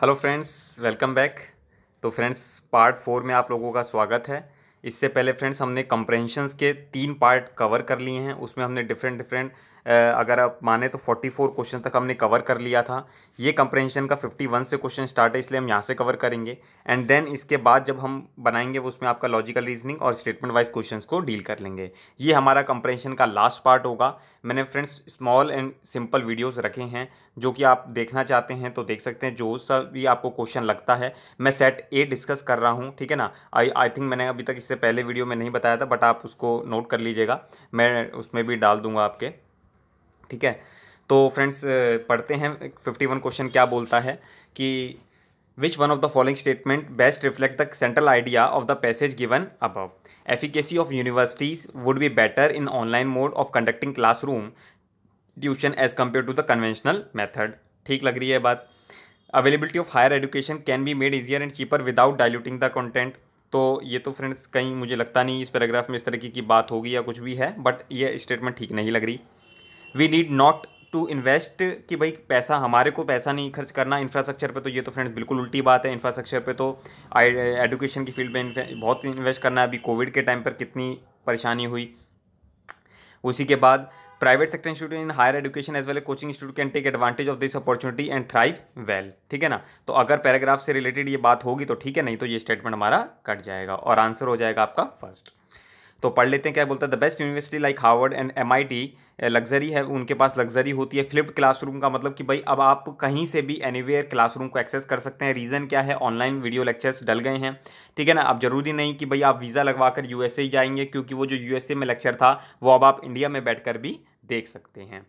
hello friends welcome back तो friends part four में आप लोगों का स्वागत है इससे पहले फ्रेंड्स हमने कंप्रेंशंस के तीन पार्ट कवर कर लिए हैं उसमें हमने डिफरेंट डिफरेंट अगर आप माने तो 44 क्वेश्चन तक हमने कवर कर लिया था ये कंप्रेंशन का 51 से क्वेश्चन स्टार्ट है इसलिए हम यहाँ से कवर करेंगे एंड देन इसके बाद जब हम बनाएंगे वो उसमें आपका लॉजिकल रीजनिंग और स्टेटमेंट वाइज क्वेश्चंस को डील कर लेंगे ये हमारा कंप्रेंशन का लास्ट पार्ट होगा मैंने friends small and simple videos रखे हैं जो कि आप देखना चाहते हैं तो देख सकते हैं जो सा भी आपको क्वेश्चन लगता है मैं सेट ए डिस्कस कर रहा हूँ ठीक है ना आई आई थिंक मैंने अभी तक इससे पहले वीडियो में नहीं बताया था बट आप उसको नोट कर लीजिएगा मैं उसमें भी डाल दूंगा आपके ठीक है तो फ्रेंड्स पढ़ते हैं फिफ्टी वन क्वेश्चन क्या बोलता है कि which one of the following statement best reflect the central idea of the passage given above of universities would be better in online mode of conducting classroom tuition as compare to the conventional method ठीक लग रही है बात availability of higher education can be made easier and cheaper without diluting the content तो ये तो friends कहीं मुझे लगता नहीं इस पैराग्राफ में इस तरीके की बात होगी या कुछ भी है बट ये स्टेटमेंट ठीक नहीं लग रही we need not to invest कि भाई पैसा हमारे को पैसा नहीं खर्च करना इंफ्रास्ट्रक्चर पे तो ये तो फ्रेंड्स बिल्कुल उल्टी बात है इंफ्रास्ट्रक्चर पे तो एडुकेशन की फील्ड में बहुत इन्वेस्ट करना है अभी कोविड के टाइम पर कितनी परेशानी हुई उसी के बाद private sector institute in higher education as well coaching institute can take advantage of this opportunity and thrive well ठीक है ना तो अगर पैराग्राफ से रिलेटेड ये बात होगी तो ठीक है नहीं तो ये स्टेटमेंट हमारा कट जाएगा और आंसर हो जाएगा आपका फर्स्ट तो पढ़ लेते हैं क्या बोलता है the best university like Harvard and M luxury है उनके पास लग्जरी होती है फ्लिप्ड क्लासरूम का मतलब कि भाई अब आप कहीं से भी एनीवेयर क्लासरूम को एक्सेस कर सकते हैं रीज़न क्या है ऑनलाइन वीडियो लेक्चर्स डल गए हैं ठीक है ना अब जरूरी नहीं कि भाई आप वीज़ा लगवा कर यूएसए ही जाएंगे क्योंकि वो जो यूएसए में लेक्चर था वो अब आप इंडिया में बैठ कर भी देख सकते हैं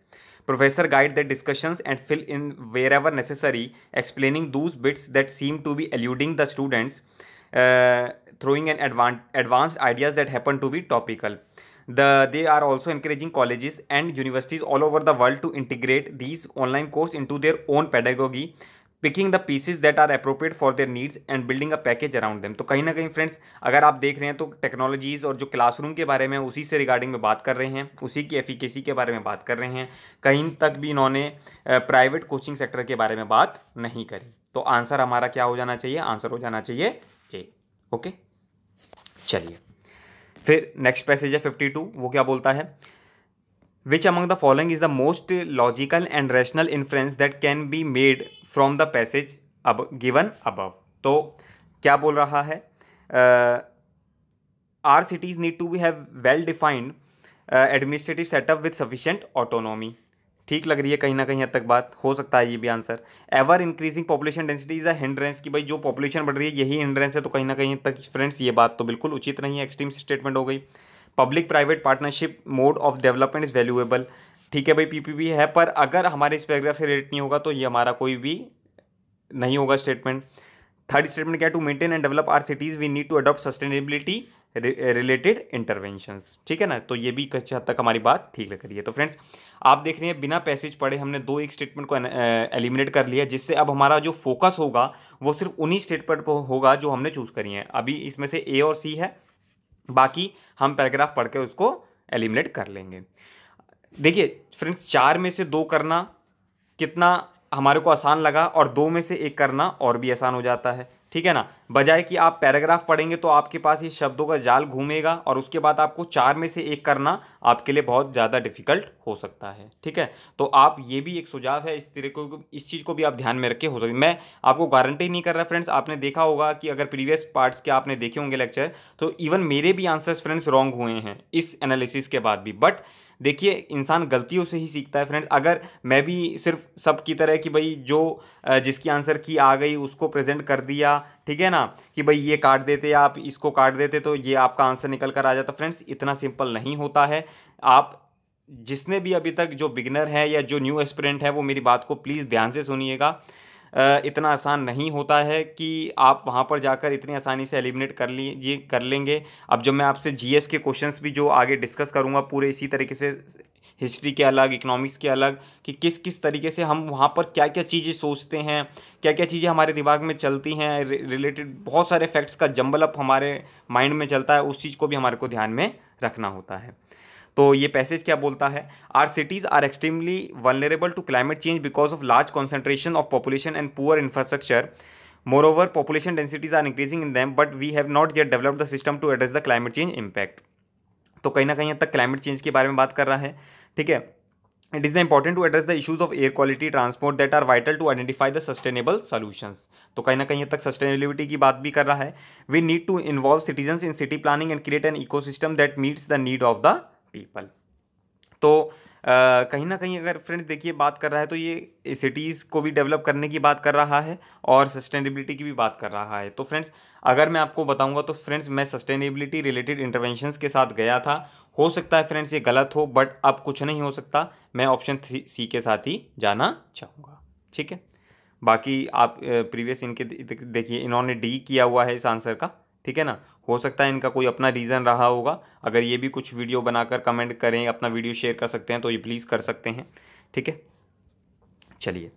professor guide the discussions and fill in wherever necessary explaining those bits that seem to be eluding the students Uh, throwing an advance ideas that happen to be topical the they are also encouraging encouraging and universities all over the world to integrate integrate online course into their own pedagogy picking the pieces that are appropriate for their needs and building a package around them तो कहीं ना कहीं friends अगर आप देख रहे हैं तो टेक्नोलॉजीज़ और जो क्लासरूम के बारे में उसी से रिगार्डिंग में बात कर रहे हैं उसी की एफिकेसी के बारे में बात कर रहे हैं कहीं तक भी इन्होंने प्राइवेट कोचिंग सेक्टर के बारे में बात नहीं करी तो आंसर हमारा क्या हो जाना चाहिए आंसर हो जाना चाहिए ए ओके चलिए फिर नेक्स्ट पैसेज है फिफ्टी टू वो क्या बोलता है which among the following is the most logical and rational influence that can be made from the passage अब गिवन अबव तो क्या बोल रहा है our cities need to be have well defined administrative setup with sufficient autonomy ठीक लग रही है कहीं ना कहीं हद तक बात हो सकता है ये भी answer ever increasing population density is a hindrance कि भाई जो पॉपुलेशन बढ़ रही है यही हिंड्रेंस है तो कहीं ना कहीं तक फ्रेंड्स ये बात तो बिल्कुल उचित नहीं है एक्सट्रीम स्टेटमेंट हो गई public private partnership mode of development is valuable ठीक है भाई पीपीपी है पर अगर हमारे इस पैराग्राफ से रिलेट नहीं होगा तो ये हमारा कोई भी नहीं होगा स्टेटमेंट थर्ड स्टेटमेंट क्या to maintain and develop our cities we need to adopt sustainability related intervention ठीक है ना तो ये भी कुछ हद तक हमारी बात ठीक लग रही है तो फ्रेंड्स आप देख रहे हैं बिना पैसेज पढ़े हमने दो एक स्टेटमेंट को एलिमिनेट कर लिया जिससे अब हमारा जो फोकस होगा वो सिर्फ उन्हीं स्टेटमेंट पर होगा जो हमने चूज़ करी है अभी इसमें से ए और सी है बाकी हम पैराग्राफ पढ़ के उसको एलिमिनेट कर लेंगे देखिए फ्रेंड्स चार में से दो करना कितना हमारे को आसान लगा और दो में से एक करना और भी आसान हो जाता है ठीक है ना बजाय कि आप पैराग्राफ पढ़ेंगे तो आपके पास ये शब्दों का जाल घूमेगा और उसके बाद आपको चार में से एक करना आपके लिए बहुत ज़्यादा डिफिकल्ट हो सकता है ठीक है तो आप ये भी एक सुझाव है इस तरीके को इस चीज़ को भी आप ध्यान में रखें हो सकती मैं आपको गारंटी नहीं कर रहा फ्रेंड्स आपने देखा होगा कि अगर प्रीवियस पार्ट्स के आपने देखे होंगे लेक्चर तो इवन मेरे भी आंसर्स फ्रेंड्स रॉन्ग हुए हैं इस एनालिसिस के बाद भी बट देखिए इंसान गलतियों से ही सीखता है फ्रेंड्स अगर मैं भी सिर्फ सब की तरह कि भाई जो जिसकी आंसर की आ गई उसको प्रेजेंट कर दिया ठीक है ना कि भाई ये काट देते आप इसको काट देते तो ये आपका आंसर निकल कर आ जाता फ्रेंड्स इतना सिंपल नहीं होता है आप जिसने भी अभी तक जो बिगनर है या जो न्यू एक्सपेरेंट है वो मेरी बात को प्लीज़ ध्यान से सुनिएगा इतना आसान नहीं होता है कि आप वहाँ पर जाकर इतनी आसानी से एलिमिनेट कर लीजिए कर लेंगे अब जब मैं आपसे जी के क्वेश्चन भी जो आगे डिस्कस करूँगा पूरे इसी तरीके से हिस्ट्री के अलग इकोनॉमिक्स के अलग कि किस किस तरीके से हम वहाँ पर क्या क्या चीज़ें सोचते हैं क्या क्या चीज़ें हमारे दिमाग में चलती हैं रिलेटेड बहुत सारे फैक्ट्स का जंबल अप हमारे माइंड में चलता है उस चीज़ को भी हमारे को ध्यान में रखना होता है तो ये पैसेज क्या बोलता है our cities are extremely vulnerable to climate change because of large concentration of population and poor infrastructure moreover population densities are increasing in them but we have not yet develop the system to address the climate change impact तो कहीं ना कहीं अब तक climate change के बारे में बात कर रहा है ठीक है it is the important to address the issues of air quality transport that are vital to identify the sustainable solutions तो कहीं ना कहीं तक सस्टेनेबिलिटी की बात भी कर रहा है we need to involve citizen in city planning and create an ecosystem that meets the need of the people तो कहीं ना कहीं अगर फ्रेंड्स देखिए बात कर रहा है तो ये सिटीज़ को भी डेवलप करने की बात कर रहा है और सस्टेनेबिलिटी की भी बात कर रहा है तो फ्रेंड्स अगर मैं आपको बताऊंगा तो फ्रेंड्स मैं सस्टेनेबिलिटी रिलेटेड इंटरवेंशंस के साथ गया था हो सकता है फ्रेंड्स ये गलत हो बट अब कुछ नहीं हो सकता मैं ऑप्शन सी के साथ ही जाना चाहूँगा ठीक है बाकी आप प्रीवियस इनके देखिए इन्होंने डी किया हुआ है इस आंसर का ठीक है ना हो सकता है इनका कोई अपना रीज़न रहा होगा अगर ये भी कुछ वीडियो बनाकर कमेंट करें अपना वीडियो शेयर कर सकते हैं तो ये प्लीज़ कर सकते हैं ठीक है चलिए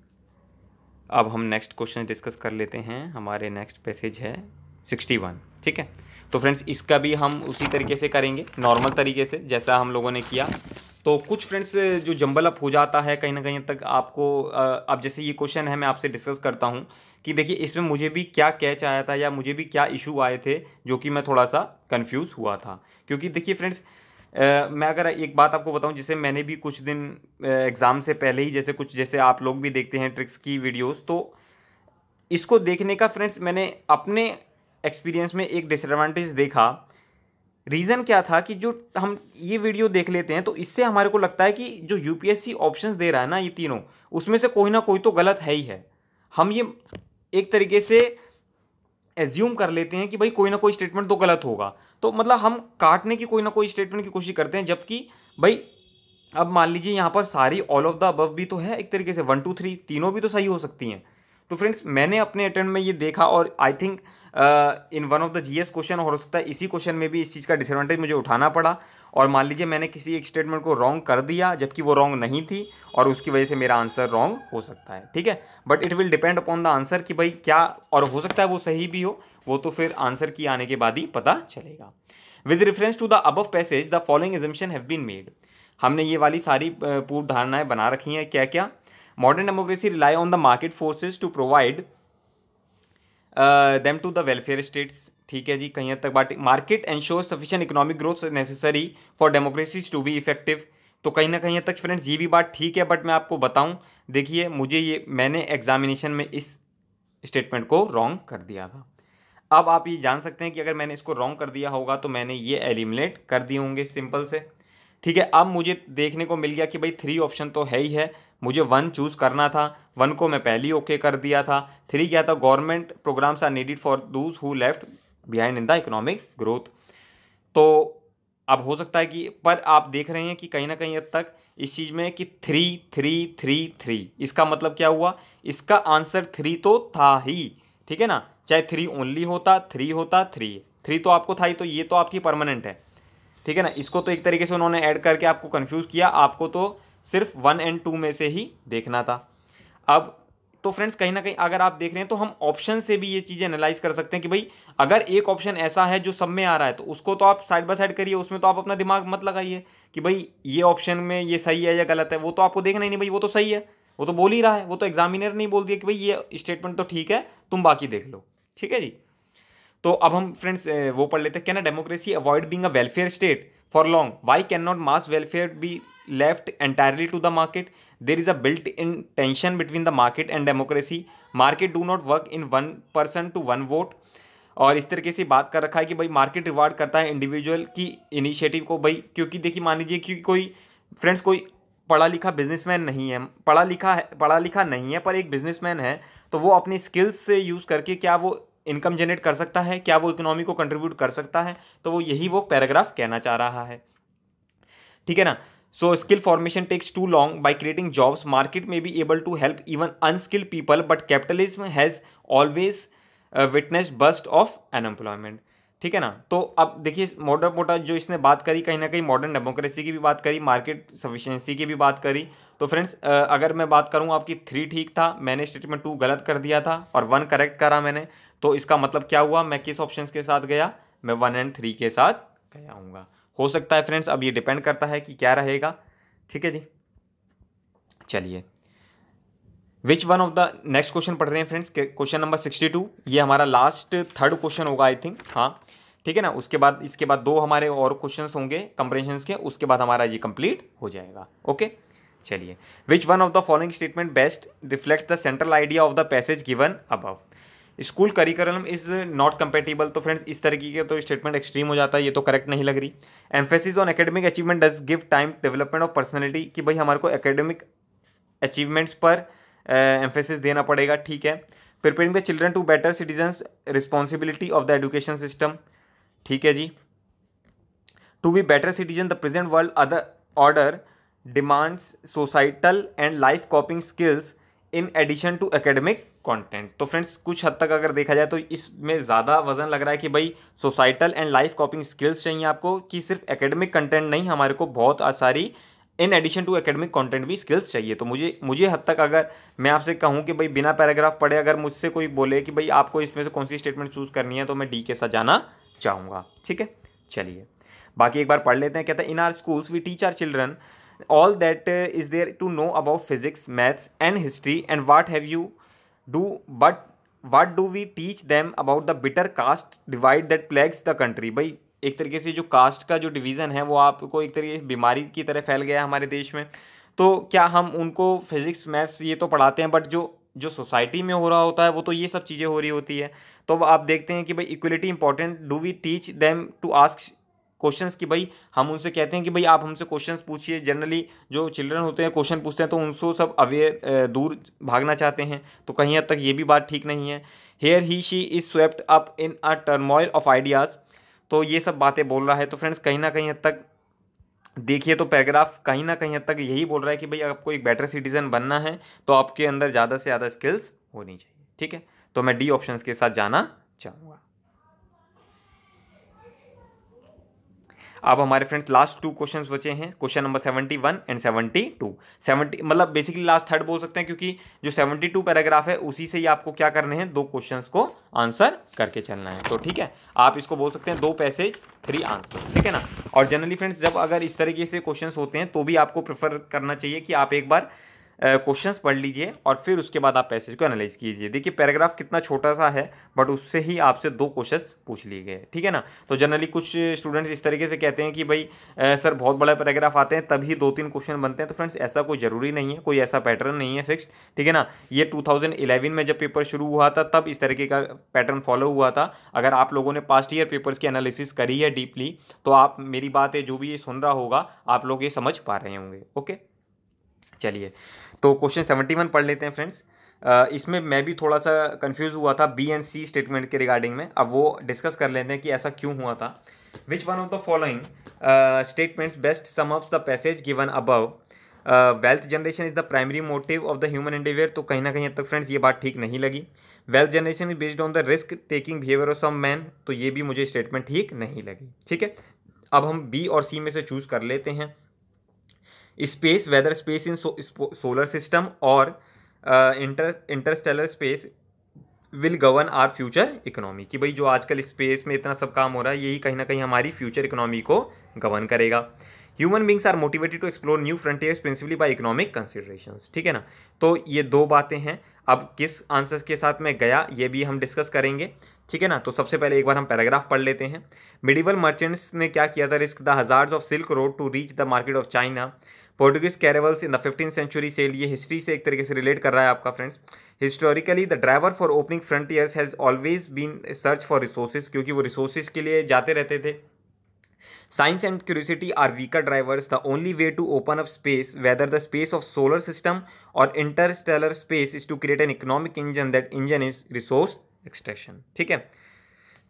अब हम नेक्स्ट क्वेश्चन डिस्कस कर लेते हैं हमारे नेक्स्ट पैसेज है सिक्सटी वन ठीक है तो फ्रेंड्स इसका भी हम उसी तरीके से करेंगे नॉर्मल तरीके से जैसा हम लोगों ने किया तो कुछ फ्रेंड्स जो जंबल अप हो जाता है कहीं ना कहीं तक आपको अब जैसे ये क्वेश्चन है मैं आपसे डिस्कस करता हूँ कि देखिए इसमें मुझे भी क्या कैच आया था या मुझे भी क्या इशू आए थे जो कि मैं थोड़ा सा कन्फ्यूज़ हुआ था क्योंकि देखिए फ्रेंड्स मैं अगर एक बात आपको बताऊं जैसे मैंने भी कुछ दिन एग्ज़ाम से पहले ही जैसे कुछ जैसे आप लोग भी देखते हैं ट्रिक्स की वीडियोस तो इसको देखने का फ्रेंड्स मैंने अपने एक्सपीरियंस में एक डिसएडवांटेज देखा रीज़न क्या था कि जो हम ये वीडियो देख लेते हैं तो इससे हमारे को लगता है कि जो यूपीएससी ऑप्शंस दे रहा है ना ये तीनों उसमें से कोई ना कोई तो गलत है ही है हम ये एक तरीके से एज्यूम कर लेते हैं कि भाई कोई ना कोई स्टेटमेंट तो गलत होगा तो मतलब हम काटने की कोई ना कोई स्टेटमेंट की कोशिश करते हैं जबकि भाई अब मान लीजिए यहाँ पर सारी ऑल ऑफ द अबव भी तो है एक तरीके से वन टू थ्री तीनों भी तो सही हो सकती हैं तो फ्रेंड्स मैंने अपने अटेंड में ये देखा और I think in one of the GS question हो सकता है इसी क्वेश्चन में भी इस चीज़ का डिसएडवांटेज मुझे उठाना पड़ा और मान लीजिए मैंने किसी एक स्टेटमेंट को रॉन्ग कर दिया जबकि वो रॉन्ग नहीं थी और उसकी वजह से मेरा आंसर रॉन्ग हो सकता है ठीक है but it will depend upon the answer कि भाई क्या और हो सकता है वो सही भी हो वो तो फिर आंसर की आने के बाद ही पता चलेगा with reference to the above passage the following assumption have been made हमने ये वाली सारी पूर्व धारणाएं बना रखी हैं क्या क्या modern democracy rely on the market forces to provide them to the welfare states ठीक है जी कहीं हद तक बात market ensure sufficient economic growth necessary for democracies to be effective तो कहीं ना कहीं तक फ्रेंड्स ये भी बात ठीक है बट मैं आपको बताऊं देखिए मुझे ये मैंने एग्जामिनेशन में इस स्टेटमेंट को रॉन्ग कर दिया था अब आप ये जान सकते हैं कि अगर मैंने इसको रॉन्ग कर दिया होगा तो मैंने ये एलिमिनेट कर दिए होंगे सिंपल से ठीक है अब मुझे देखने को मिल गया कि भाई थ्री ऑप्शन तो है ही है मुझे वन चूज़ करना था वन को मैं पहले ही ओके कर दिया था थ्री क्या था government programs are needed for those who left behind in the economic growth तो अब हो सकता है कि पर आप देख रहे हैं कि कहीं ना कहीं हद तक इस चीज़ में कि थ्री थ्री थ्री थ्री इसका मतलब क्या हुआ इसका आंसर थ्री तो था ही ठीक है ना चाहे थ्री ओनली होता थ्री होता थ्री थ्री तो आपको था ही तो ये तो आपकी परमानेंट है ठीक है ना इसको तो एक तरीके से उन्होंने ऐड करके आपको कन्फ्यूज़ किया आपको तो सिर्फ वन एंड टू में से ही देखना था अब तो फ्रेंड्स कहीं ना कहीं अगर आप देख रहे हैं तो हम ऑप्शन से भी ये चीज़ें एनालाइज कर सकते हैं कि भाई अगर एक ऑप्शन ऐसा है जो सब में आ रहा है तो उसको तो आप साइड बाय साइड करिए उसमें तो आप अपना दिमाग मत लगाइए कि भाई ये ऑप्शन में ये सही है या गलत है वो तो आपको देखना ही नहीं भाई वो तो सही है वो तो बोल ही रहा है वो तो एग्जामिनर नहीं बोल दिया कि भाई ये स्टेटमेंट तो ठीक है तुम बाकी देख लो ठीक है जी तो अब हम फ्रेंड्स वो पढ़ लेते हैं can a democracy avoid being a welfare state for long why can not mass welfare be left entirely to the market there is a built in tension between the market and democracy market do not work in one person to one vote और इस तरीके से बात कर रखा है कि भाई मार्केट रिवार्ड करता है इंडिविजुअल की इनिशिएटिव को भाई क्योंकि देखिए मान लीजिए क्योंकि कोई फ्रेंड्स कोई पढ़ा लिखा बिजनेसमैन नहीं है पढ़ा लिखा है पढ़ा लिखा नहीं है पर एक बिजनेसमैन है तो वो अपनी स्किल्स से यूज़ करके क्या वो इनकम जनरेट कर सकता है क्या वो इकोनॉमी को कंट्रीब्यूट कर सकता है तो वो यही वो पैराग्राफ कहना चाह रहा है ठीक है ना so skill formation takes too long by creating jobs market में be able to help even unskilled people but capitalism has always witness bust of unemployment ठीक है ना तो अब देखिए मोटा मोटा जो इसने बात करी कहीं ना कहीं मॉडर्न डेमोक्रेसी की भी बात करी मार्केट सफिशेंसी की भी बात करी तो फ्रेंड्स अगर मैं बात करूँ आपकी थ्री ठीक था मैंने स्टेटमेंट टू गलत कर दिया था और वन करेक्ट करा मैंने तो इसका मतलब क्या हुआ मैं किस ऑप्शन के साथ गया मैं वन एंड थ्री के साथ गया हूँ हो सकता है फ्रेंड्स अब ये डिपेंड करता है कि क्या रहेगा ठीक है जी चलिए which one of the next question पढ़ रहे हैं friends question number sixty two ये हमारा लास्ट थर्ड क्वेश्चन होगा आई थिंक हाँ ठीक है ना उसके बाद इसके बाद दो हमारे और क्वेश्चन होंगे कंपरेशन के उसके बाद हमारा ये कंप्लीट हो जाएगा ओके चलिए which one of the following statement best reflect the central idea of the passage given above school curriculum is not compatible तो फ्रेंड्स इस तरीके के तो स्टेटमेंट एक्सट्रीम हो जाता है ये तो करेक्ट नहीं लग रही emphasis on academic achievement does give time development of personality कि भाई हमारे को एकेडमिक अचीवमेंट्स पर एम्फेसिस देना पड़ेगा ठीक है preparing the children to better citizens responsibility of the education system ठीक है जी to be better citizen the present world other order demands societal and life coping skills in addition to academic content तो friends कुछ हद तक अगर देखा जाए तो इसमें ज़्यादा वजन लग रहा है कि भाई societal and life coping skills चाहिए आपको कि सिर्फ एकेडमिक कंटेंट नहीं हमारे को बहुत सारी in addition to academic content भी स्किल्स चाहिए तो मुझे मुझे हद तक अगर मैं आपसे कहूँ कि भाई बिना पैराग्राफ पढ़े अगर मुझसे कोई बोले कि भाई आपको इसमें से कौन सी स्टेटमेंट चूज़ करनी है तो मैं डी के साथ जाना चाहूँगा ठीक है चलिए बाकी एक बार पढ़ लेते हैं कहते हैं in our schools we teach our children all that uh, is there to know about physics maths and history and what have you do but what do we teach them about the bitter caste divide that plagues the country भाई एक तरीके से जो cast का जो division है वो आपको एक तरीके से बीमारी की तरह फैल गया hamare desh mein to kya hum unko physics maths ye to padhate hain but jo जो सोसाइटी में हो रहा होता है वो तो ये सब चीज़ें हो रही होती है तो अब आप देखते हैं कि भाई equality important do we teach them to ask question कि भाई हम उनसे कहते हैं कि भाई आप हमसे क्वेश्चन पूछिए जनरली जो चिल्ड्रन होते हैं क्वेश्चन पूछते हैं तो उनसे सब अवेयर दूर भागना चाहते हैं तो कहीं हद तक ये भी बात ठीक नहीं है here he she is swept up in a turmoil of ideas तो ये सब बातें बोल रहा है तो फ्रेंड्स कहीं ना कहीं हद तक देखिए तो पैराग्राफ कहीं ना कहीं हद तक यही बोल रहा है कि भाई आपको एक बेटर सिटीजन बनना है तो आपके अंदर ज़्यादा से ज़्यादा स्किल्स होनी चाहिए ठीक है तो मैं डी ऑप्शन के साथ जाना चाहूँगा अब हमारे फ्रेंड्स लास्ट टू क्वेश्चंस बचे हैं question number seventy one and seventy two seventy मतलब बेसिकली लास्ट थर्ड बोल सकते हैं क्योंकि जो सेवेंटी टू पैराग्राफ है उसी से ही आपको क्या करने हैं दो क्वेश्चन को आंसर करके चलना है तो ठीक है आप इसको बोल सकते हैं दो पैसेज थ्री आंसर ठीक है ना और जनरली फ्रेंड्स जब अगर इस तरीके से क्वेश्चन होते हैं तो भी आपको प्रेफर करना चाहिए कि आप एक बार क्वेश्चंस पढ़ लीजिए और फिर उसके बाद आप पैसेज को एनालाइज कीजिए देखिए पैराग्राफ कितना छोटा सा है बट उससे ही आपसे दो क्वेश्चंस पूछ लिए गए ठीक है ना तो जनरली कुछ स्टूडेंट्स इस तरीके से कहते हैं कि भाई सर बहुत बड़ा पैराग्राफ आते हैं तभी दो तीन क्वेश्चन बनते हैं तो फ्रेंड्स ऐसा कोई ज़रूरी नहीं है कोई ऐसा पैटर्न नहीं है फिक्स ठीक है ना ये टू में जब पेपर शुरू हुआ था तब इस तरीके का पैटर्न फॉलो हुआ था अगर आप लोगों ने पास्ट ईयर पेपर्स की एनालिसिस करी है डीपली तो आप मेरी बात है जो भी ये सुन रहा होगा आप लोग ये समझ पा रहे होंगे ओके चलिए तो क्वेश्चन सेवेंटी वन पढ़ लेते हैं फ्रेंड्स इसमें मैं भी थोड़ा सा कंफ्यूज हुआ था बी एंड सी स्टेटमेंट के रिगार्डिंग में अब वो डिस्कस कर लेते हैं कि ऐसा क्यों हुआ था which one of the following statements best sum of the passage given above wealth generation is the primary motive of the human endeavour तो कहीं ना कहीं तक फ्रेंड्स ये बात ठीक नहीं लगी wealth generation is based on the risk taking behaviour of some man तो ये भी मुझे स्टेटमेंट ठीक नहीं लगी ठीक है अब हम बी और सी में से चूज़ कर लेते हैं space weather space in solar system और inter interstellar space will govern our future economy कि भाई जो आजकल स्पेस में इतना सब काम हो रहा है यही कहीं ना कहीं हमारी फ्यूचर इकोनॉमी को गवर्न करेगा human beings are motivated to explore new frontiers principally by economic consideration ठीक है ना तो ये दो बातें हैं अब किस आंसर्स के साथ मैं गया ये भी हम डिस्कस करेंगे ठीक है ना तो सबसे पहले एक बार हम पैराग्राफ पढ़ लेते हैं मिडिवल मर्चेंट्स ने क्या किया था risk the hazards of silk road to reach the market of China Portuguese caravels in the fifteen century से लिए हिस्ट्री से एक तरीके से रिलेट कर रहा है आपका friends historically the driver for opening frontiers has always been search for resources क्योंकि वो रिसोर्सेज के लिए जाते रहते थे science and curiosity are weaker drivers the only way to open up space weather the space of solar system और interstellar space is to create an economic engine that engine is resource extraction ठीक है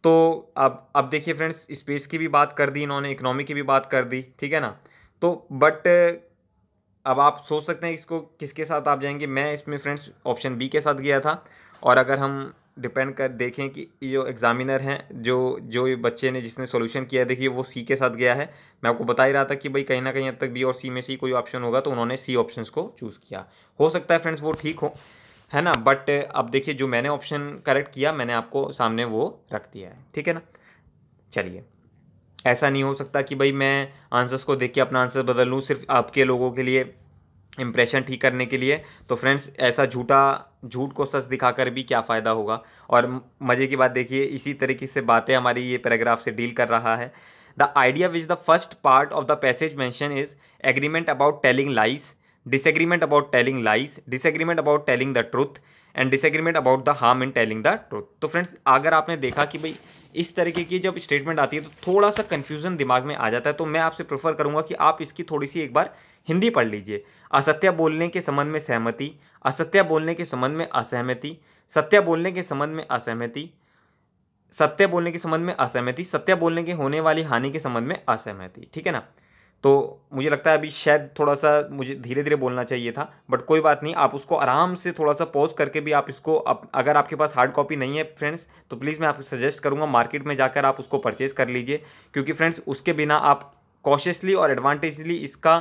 तो अब अब देखिए friends space की भी बात कर दी इन्होंने इकोनॉमी की भी बात कर दी ठीक है ना तो बट अब आप सोच सकते हैं इसको किसके साथ आप जाएंगे मैं इसमें फ्रेंड्स ऑप्शन बी के साथ गया था और अगर हम डिपेंड कर देखें कि जो एग्ज़ामिनर हैं जो जो बच्चे ने जिसने सोल्यूशन किया देखिए वो सी के साथ गया है मैं आपको बता ही रहा था कि भाई कहीं ना कहीं हद तक बी और सी में से कोई ऑप्शन होगा तो उन्होंने सी ऑप्शन को चूज़ किया हो सकता है फ्रेंड्स वो ठीक हो है ना बट अब देखिए जो मैंने ऑप्शन करेक्ट किया मैंने आपको सामने वो रख दिया है ठीक है ना चलिए ऐसा नहीं हो सकता कि भाई मैं आंसर्स को देख के अपना आंसर बदल लूँ सिर्फ आपके लोगों के लिए इम्प्रेशन ठीक करने के लिए तो फ्रेंड्स ऐसा झूठा झूठ को सच दिखाकर भी क्या फ़ायदा होगा और मज़े की बात देखिए इसी तरीके से बातें हमारी ये पैराग्राफ से डील कर रहा है the idea which the first part of the passage mention is agreement about telling lies disagreement about telling lies disagreement about telling the truth and disagreement about the harm in telling the truth तो friends अगर आपने देखा कि भाई इस तरीके की जब स्टेटमेंट आती है तो थोड़ा सा कन्फ्यूजन दिमाग में आ जाता है तो मैं आपसे प्रेफर करूँगा कि आप इसकी थोड़ी सी एक बार हिंदी पढ़ लीजिए असत्य बोलने के संबंध में सहमति असत्य बोलने के संबंध में असहमति सत्य बोलने के संबंध में असहमति सत्य बोलने के संबंध में असहमति सत्य बोलने के होने वाली हानि के संबंध में असहमति ठीक है ना तो मुझे लगता है अभी शायद थोड़ा सा मुझे धीरे धीरे बोलना चाहिए था बट कोई बात नहीं आप उसको आराम से थोड़ा सा पॉज करके भी आप इसको अप, अगर आपके पास हार्ड कॉपी नहीं है फ्रेंड्स तो प्लीज़ मैं आपको सजेस्ट करूँगा मार्केट में जाकर आप उसको परचेज़ कर लीजिए क्योंकि फ्रेंड्स उसके बिना आप कॉशियसली और एडवांटेजली इसका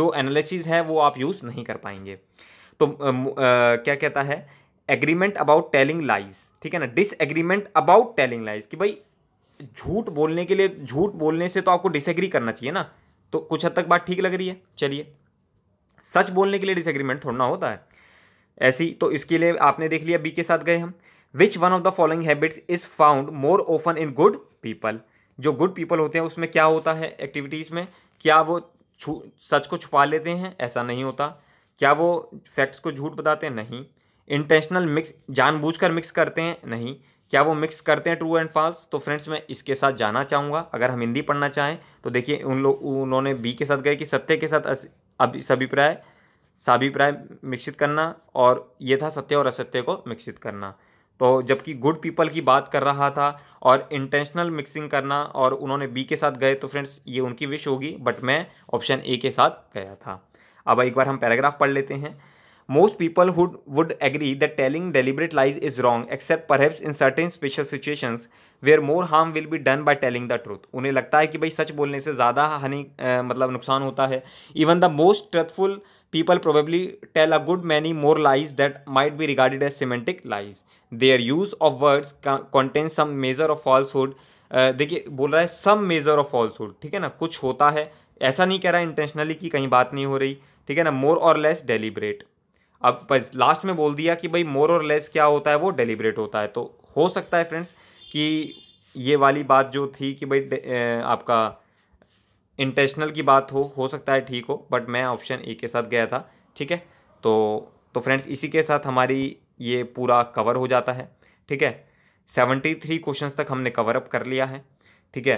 जो एनालिसिस है वो आप यूज़ नहीं कर पाएंगे तो आ, आ, क्या कहता है एग्रीमेंट अबाउट टेलिंग लाइज ठीक है ना डिसएग्रीमेंट अबाउट टेलिंग लाइज कि भाई झूठ बोलने के लिए झूठ बोलने से तो आपको डिसएग्री करना चाहिए ना तो कुछ हद तक बात ठीक लग रही है चलिए सच बोलने के लिए डिसएग्रीमेंट थोड़ा ना होता है ऐसी तो इसके लिए आपने देख लिया बी के साथ गए हम which one of the following habits is found more often in good people जो गुड पीपल होते हैं उसमें क्या होता है एक्टिविटीज़ में क्या वो छू सच को छुपा लेते हैं ऐसा नहीं होता क्या वो फैक्ट्स को झूठ बताते हैं नहीं इंटेंशनल मिक्स जानबूझकर मिक्स करते हैं नहीं क्या वो मिक्स करते हैं ट्रू एंड फॉल्स तो फ्रेंड्स मैं इसके साथ जाना चाहूँगा अगर हम हिंदी पढ़ना चाहें तो देखिए उन लोग उन्होंने बी के साथ गए कि सत्य के साथ अभी सभिप्राय साभिप्राय मिक्सित करना और ये था सत्य और असत्य को मिक्सित करना तो जबकि गुड पीपल की बात कर रहा था और इंटेंशनल मिक्सिंग करना और उन्होंने बी के साथ गए तो फ्रेंड्स ये उनकी विश होगी बट मैं ऑप्शन ए के साथ गया था अब एक बार हम पैराग्राफ पढ़ लेते हैं most people who would agree that telling deliberate lies is wrong except पर in certain special situations where more harm will be done by telling the truth उन्हें लगता है कि भाई सच बोलने से ज़्यादा हनी मतलब नुकसान होता है even the most truthful people probably tell a good many more lies that might be regarded as semantic lies they are use of words content some measure of falsehood देखिए बोल रहा है some measure of falsehood ठीक है ना कुछ होता है ऐसा नहीं कह रहा है इंटेंशनली कि कहीं बात नहीं हो रही ठीक है ना मोर और लेस डेलीबरेट अब बस लास्ट में बोल दिया कि भाई मोर और लेस क्या होता है वो डेलीबरेट होता है तो हो सकता है फ्रेंड्स कि ये वाली बात जो थी कि भाई आपका इंटेंशनल की बात हो हो सकता है ठीक हो बट मैं ऑप्शन ए के साथ गया था ठीक है तो तो फ्रेंड्स इसी के साथ हमारी ये पूरा कवर हो जाता है ठीक है सेवेंटी थ्री क्वेश्चन तक हमने कवर अप कर लिया है ठीक है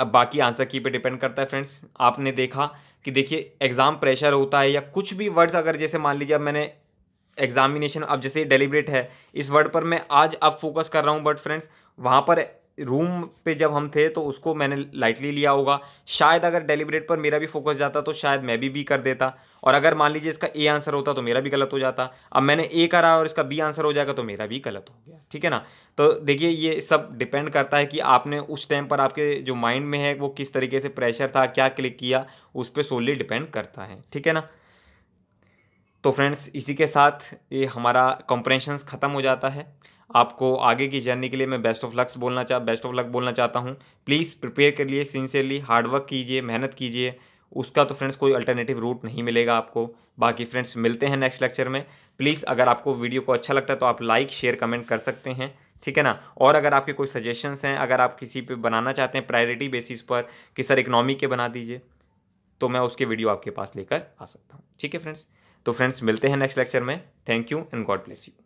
अब बाकी आंसर की पे डिपेंड करता है फ्रेंड्स आपने देखा कि देखिए एग्ज़ाम प्रेशर होता है या कुछ भी वर्ड्स अगर जैसे मान लीजिए अब मैंने एग्जामिनेशन अब जैसे डेलीब्रेट है इस वर्ड पर मैं आज अब फोकस कर रहा हूँ बट फ्रेंड्स वहाँ पर रूम पे जब हम थे तो उसको मैंने लाइटली लिया होगा शायद अगर डेलीब्रेट पर मेरा भी फोकस जाता तो शायद मैं भी बी कर देता और अगर मान लीजिए इसका ए आंसर होता तो मेरा भी गलत हो जाता अब मैंने ए करा और इसका बी आंसर हो जाएगा तो मेरा भी गलत हो गया ठीक है ना तो देखिए ये सब डिपेंड करता है कि आपने उस टाइम पर आपके जो माइंड में है वो किस तरीके से प्रेशर था क्या क्लिक किया उस पर सोली डिपेंड करता है ठीक है ना तो फ्रेंड्स इसी के साथ ये हमारा कॉम्प्रेंशन ख़त्म हो जाता है आपको आगे की जर्नी के लिए मैं बेस्ट ऑफ लक्स बोलना चाह बेस्ट ऑफ लक बोलना चाहता हूँ प्लीज़ प्रिपेयर लिए सिंसियरली हार्डवर्क कीजिए मेहनत कीजिए उसका तो फ्रेंड्स कोई अल्टरनेटिव रूट नहीं मिलेगा आपको बाकी फ्रेंड्स मिलते हैं नेक्स्ट लेक्चर में प्लीज़ अगर आपको वीडियो को अच्छा लगता है तो आप लाइक शेयर कमेंट कर सकते हैं ठीक है ना और अगर आपके कोई सजेशंस हैं अगर आप किसी पे बनाना चाहते हैं प्रायोरिटी बेसिस पर कि सर इकनॉमी के बना दीजिए तो मैं उसके वीडियो आपके पास लेकर आ सकता हूँ ठीक है फ्रेंड्स तो फ्रेंड्स मिलते हैं नेक्स्ट लेक्चर में thank you and God bless you